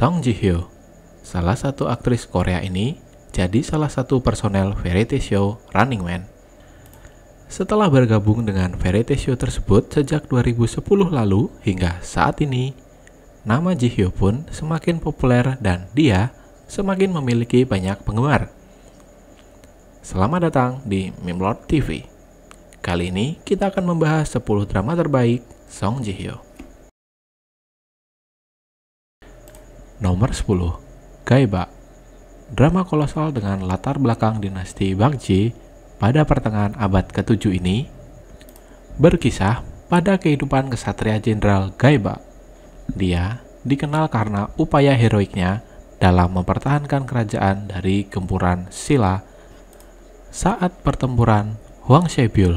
Song Ji Hyo, salah satu aktris Korea ini, jadi salah satu personel variety show Running Man. Setelah bergabung dengan variety show tersebut sejak 2010 lalu hingga saat ini, nama Ji Hyo pun semakin populer dan dia semakin memiliki banyak penggemar. Selamat datang di Mimlord TV. Kali ini kita akan membahas 10 drama terbaik Song Ji Hyo. Nomor 10. Gaiba Drama kolosal dengan latar belakang dinasti Bangji pada pertengahan abad ke-7 ini berkisah pada kehidupan kesatria jenderal Gaiba. Dia dikenal karena upaya heroiknya dalam mempertahankan kerajaan dari gempuran Sila saat pertempuran Huang Shebyul.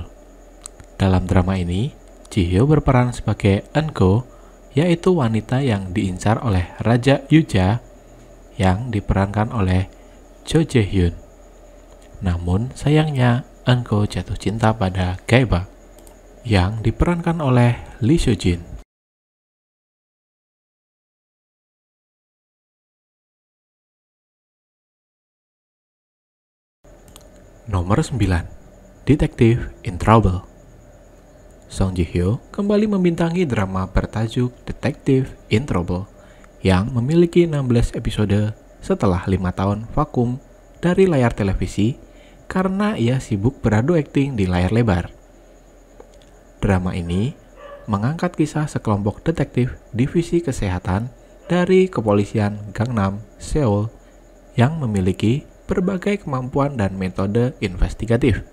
Dalam drama ini, Ji Hyo berperan sebagai Enko yaitu wanita yang diincar oleh Raja Yuja yang diperankan oleh Jo Jae Hyun. Namun sayangnya Angko jatuh cinta pada Gaeba yang diperankan oleh Lee Seo Jin. Nomor 9. Detektif in Trouble Song Ji Hyo kembali membintangi drama bertajuk Detective in Trouble yang memiliki 16 episode setelah lima tahun vakum dari layar televisi karena ia sibuk beradu akting di layar lebar. Drama ini mengangkat kisah sekelompok detektif divisi kesehatan dari kepolisian Gangnam, Seoul yang memiliki berbagai kemampuan dan metode investigatif.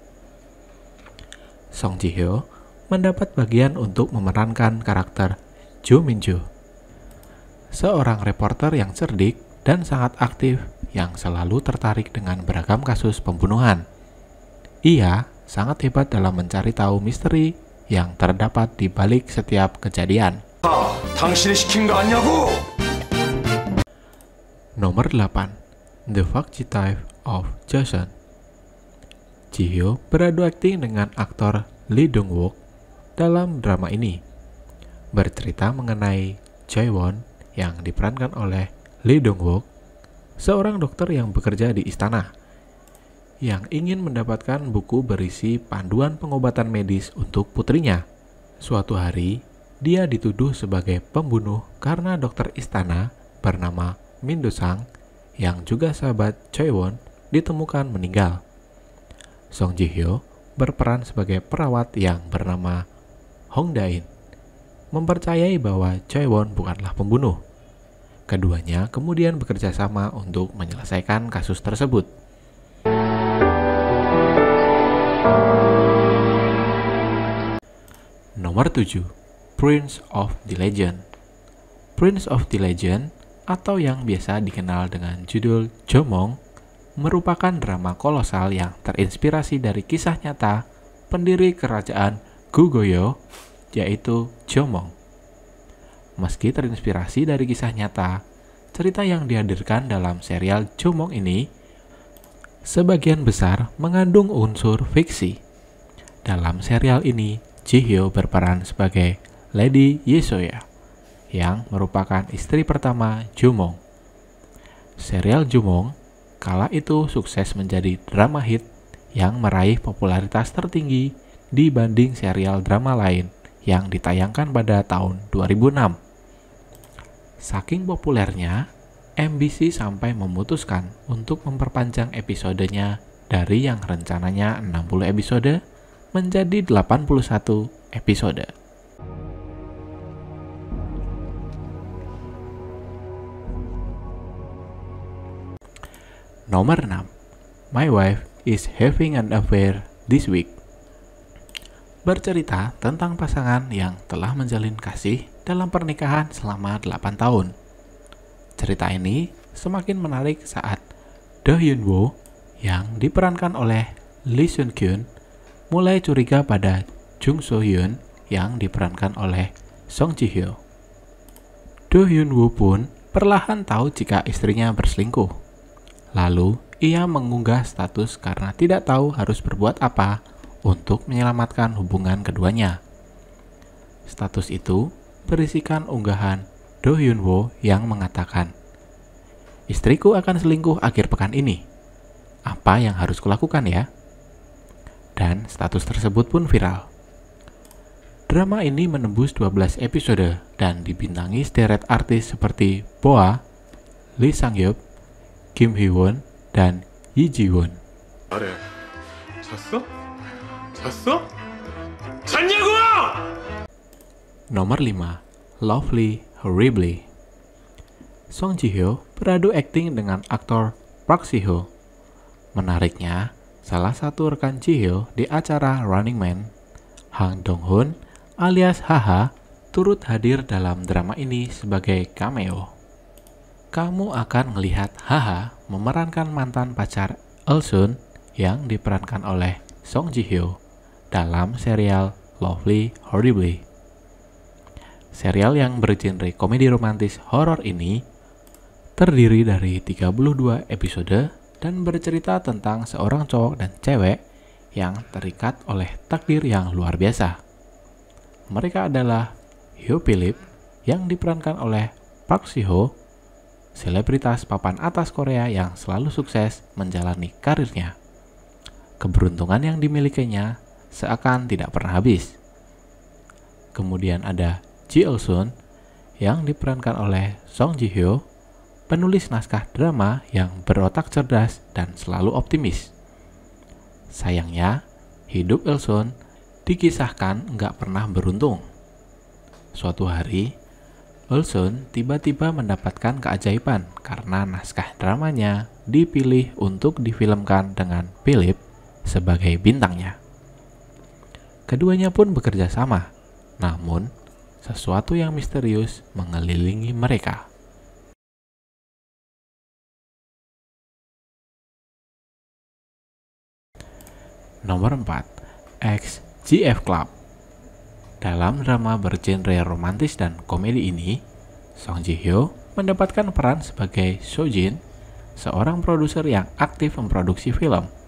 Song Ji-hyo mendapat bagian untuk memerankan karakter Jo Min Seorang reporter yang cerdik dan sangat aktif yang selalu tertarik dengan beragam kasus pembunuhan. Ia sangat hebat dalam mencari tahu misteri yang terdapat di balik setiap kejadian. Nomor 8. The Fucky Type of Jason Jihyo beradu akting dengan aktor Lee Dong Wook dalam drama ini. Bercerita mengenai Won yang diperankan oleh Lee Dong-wook, seorang dokter yang bekerja di istana, yang ingin mendapatkan buku berisi panduan pengobatan medis untuk putrinya. Suatu hari, dia dituduh sebagai pembunuh karena dokter istana bernama Min Do Sang yang juga sahabat Choi-won ditemukan meninggal. Song Ji-hyo berperan sebagai perawat yang bernama Hong Dain mempercayai bahwa Choi Won bukanlah pembunuh. Keduanya kemudian bekerja sama untuk menyelesaikan kasus tersebut. Nomor 7. Prince of the Legend Prince of the Legend atau yang biasa dikenal dengan judul Jomong merupakan drama kolosal yang terinspirasi dari kisah nyata pendiri kerajaan Gugoyo, yaitu Jomong. Meski terinspirasi dari kisah nyata, cerita yang dihadirkan dalam serial Jomong ini sebagian besar mengandung unsur fiksi. Dalam serial ini, Jihyo berperan sebagai Lady Yesoya, yang merupakan istri pertama Jomong. Serial Jomong kala itu sukses menjadi drama hit yang meraih popularitas tertinggi dibanding serial drama lain yang ditayangkan pada tahun 2006. Saking populernya, MBC sampai memutuskan untuk memperpanjang episodenya dari yang rencananya 60 episode menjadi 81 episode. Nomor 6. My wife is having an affair this week bercerita tentang pasangan yang telah menjalin kasih dalam pernikahan selama 8 tahun. Cerita ini semakin menarik saat Do Hyun Woo yang diperankan oleh Lee Sun Kyun mulai curiga pada Jung So Hyun yang diperankan oleh Song Ji Hyo. Do Hyun Woo pun perlahan tahu jika istrinya berselingkuh. Lalu, ia mengunggah status karena tidak tahu harus berbuat apa untuk menyelamatkan hubungan keduanya. Status itu berisikan unggahan Do Hyun Wo yang mengatakan, Istriku akan selingkuh akhir pekan ini. Apa yang harus kulakukan ya? Dan status tersebut pun viral. Drama ini menembus 12 episode dan dibintangi sederet artis seperti Boa, Lee Sang Yeop, Kim Hee Won, dan Yi Ji Won. 잤어? 잤냐고! Nomor 5. Lovely Horribly Song Ji-hyo beradu akting dengan aktor Park Si-ho. Menariknya, salah satu rekan Ji-hyo di acara Running Man, Hang Dong-hun alias Haha turut hadir dalam drama ini sebagai cameo. Kamu akan melihat Haha memerankan mantan pacar Elsun yang diperankan oleh Song Ji-hyo dalam serial Lovely Horribly. Serial yang bergenre komedi romantis horor ini terdiri dari 32 episode dan bercerita tentang seorang cowok dan cewek yang terikat oleh takdir yang luar biasa. Mereka adalah Hugh Philip yang diperankan oleh Park Siho, selebritas papan atas Korea yang selalu sukses menjalani karirnya. Keberuntungan yang dimilikinya seakan tidak pernah habis. Kemudian ada Ji Eul Sun yang diperankan oleh Song Ji Hyo, penulis naskah drama yang berotak cerdas dan selalu optimis. Sayangnya, hidup Eul Sun dikisahkan nggak pernah beruntung. Suatu hari, Sun tiba-tiba mendapatkan keajaiban karena naskah dramanya dipilih untuk difilmkan dengan Philip sebagai bintangnya. Keduanya pun bekerja sama, namun sesuatu yang misterius mengelilingi mereka. Nomor 4. XGF Club Dalam drama bergenre romantis dan komedi ini, Song Ji-hyo mendapatkan peran sebagai Sojin, seorang produser yang aktif memproduksi film –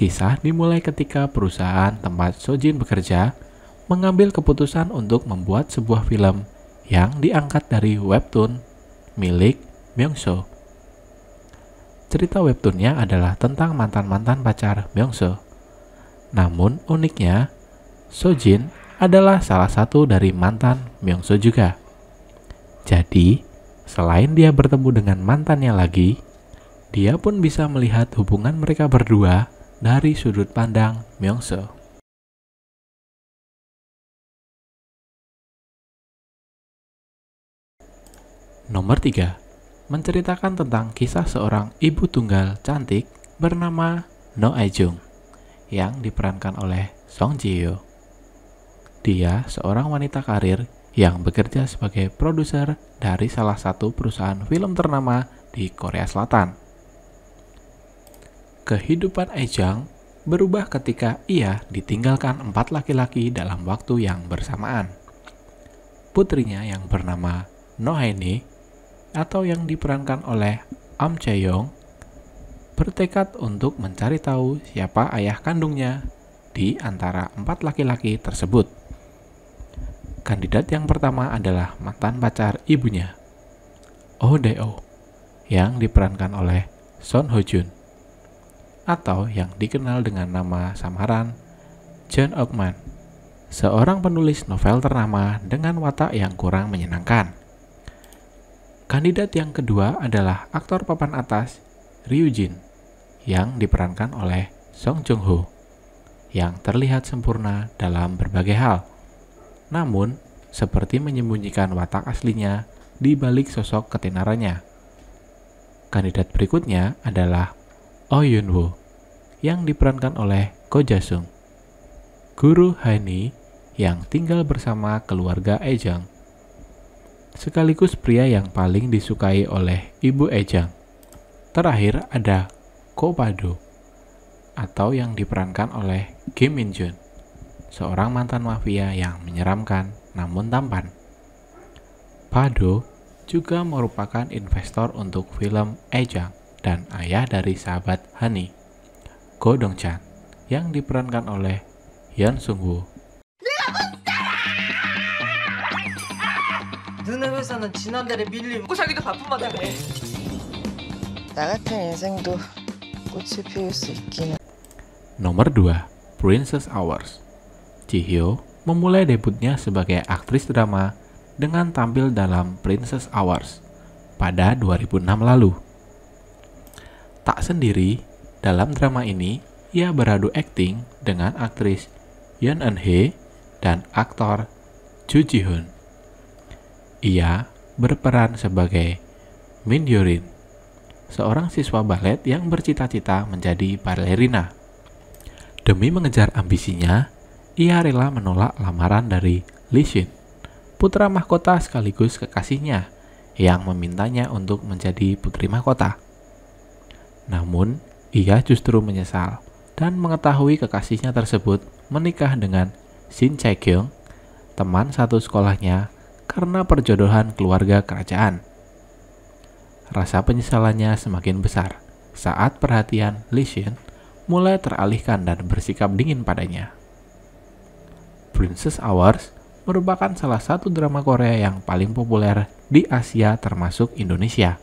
Kisah dimulai ketika perusahaan tempat Sojin bekerja mengambil keputusan untuk membuat sebuah film yang diangkat dari webtoon milik Myungso. Cerita webtoonnya adalah tentang mantan-mantan pacar Myungso. Namun uniknya, Sojin adalah salah satu dari mantan Myungso juga. Jadi, selain dia bertemu dengan mantannya lagi, dia pun bisa melihat hubungan mereka berdua dari sudut pandang Myungse. Nomor 3. Menceritakan tentang kisah seorang ibu tunggal cantik bernama No Aejung yang diperankan oleh Song Ji Hyo. Dia seorang wanita karir yang bekerja sebagai produser dari salah satu perusahaan film ternama di Korea Selatan kehidupan Ejang berubah ketika ia ditinggalkan empat laki-laki dalam waktu yang bersamaan. Putrinya yang bernama Nohaini atau yang diperankan oleh Am Chaeyoung bertekad untuk mencari tahu siapa ayah kandungnya di antara empat laki-laki tersebut. Kandidat yang pertama adalah mantan pacar ibunya, Oh Deo, yang diperankan oleh Son Ho Jun atau yang dikenal dengan nama samaran John Ockman, seorang penulis novel ternama dengan watak yang kurang menyenangkan. Kandidat yang kedua adalah aktor papan atas Ryu Jin yang diperankan oleh Song Joong Ho yang terlihat sempurna dalam berbagai hal. Namun, seperti menyembunyikan watak aslinya di balik sosok ketenarannya. Kandidat berikutnya adalah Oh Yun Woo yang diperankan oleh Ko Jasung. Guru Hani yang tinggal bersama keluarga Ejang. Sekaligus pria yang paling disukai oleh Ibu Ejang. Terakhir ada Ko Pado atau yang diperankan oleh Kim Min Jun, seorang mantan mafia yang menyeramkan namun tampan. Pado juga merupakan investor untuk film Ejang dan ayah dari sahabat Hani. Godong Chan yang diperankan oleh Hyun Sung Woo. Nomor 2, Princess Hours. Hyo memulai debutnya sebagai aktris drama dengan tampil dalam Princess Hours pada 2006 lalu. Tak sendiri, dalam drama ini, ia beradu akting dengan aktris Yeon Eun hee dan aktor Ju Ji Hoon. Ia berperan sebagai Min Yurin, seorang siswa balet yang bercita-cita menjadi balerina. Demi mengejar ambisinya, ia rela menolak lamaran dari Lee Shin, putra mahkota sekaligus kekasihnya, yang memintanya untuk menjadi putri mahkota. Namun, ia justru menyesal dan mengetahui kekasihnya tersebut menikah dengan Shin Chae-kyung, teman satu sekolahnya, karena perjodohan keluarga kerajaan. Rasa penyesalannya semakin besar saat perhatian Lee Shin mulai teralihkan dan bersikap dingin padanya. Princess Hours merupakan salah satu drama Korea yang paling populer di Asia termasuk Indonesia.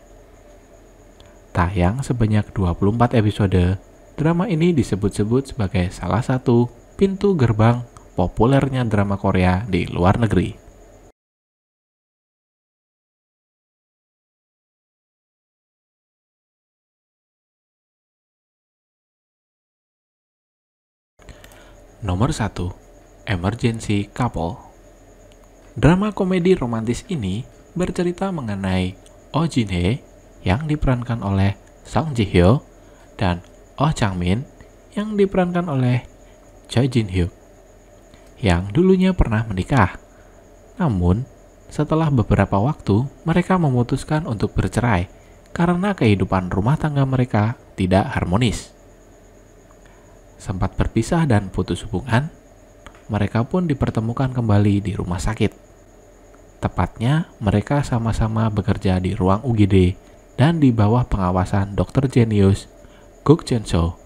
Tayang sebanyak 24 episode, drama ini disebut-sebut sebagai salah satu pintu gerbang populernya drama Korea di luar negeri. Nomor 1. Emergency Couple Drama komedi romantis ini bercerita mengenai Oh Jin Hye, yang diperankan oleh Song Ji Hyo dan Oh Chang Min yang diperankan oleh Choi Jin Hyuk yang dulunya pernah menikah. Namun, setelah beberapa waktu mereka memutuskan untuk bercerai karena kehidupan rumah tangga mereka tidak harmonis. Sempat berpisah dan putus hubungan, mereka pun dipertemukan kembali di rumah sakit. Tepatnya, mereka sama-sama bekerja di ruang UGD dan di bawah pengawasan dokter jenius Guk Chenso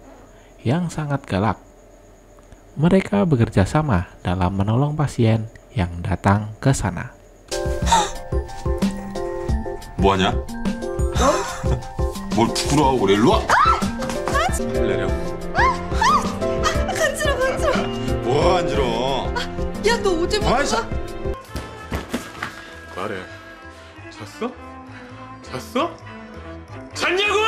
yang sangat galak. Mereka bekerja sama dalam menolong pasien yang datang ke sana. 뭐하냐? 잤어? 맞냐고!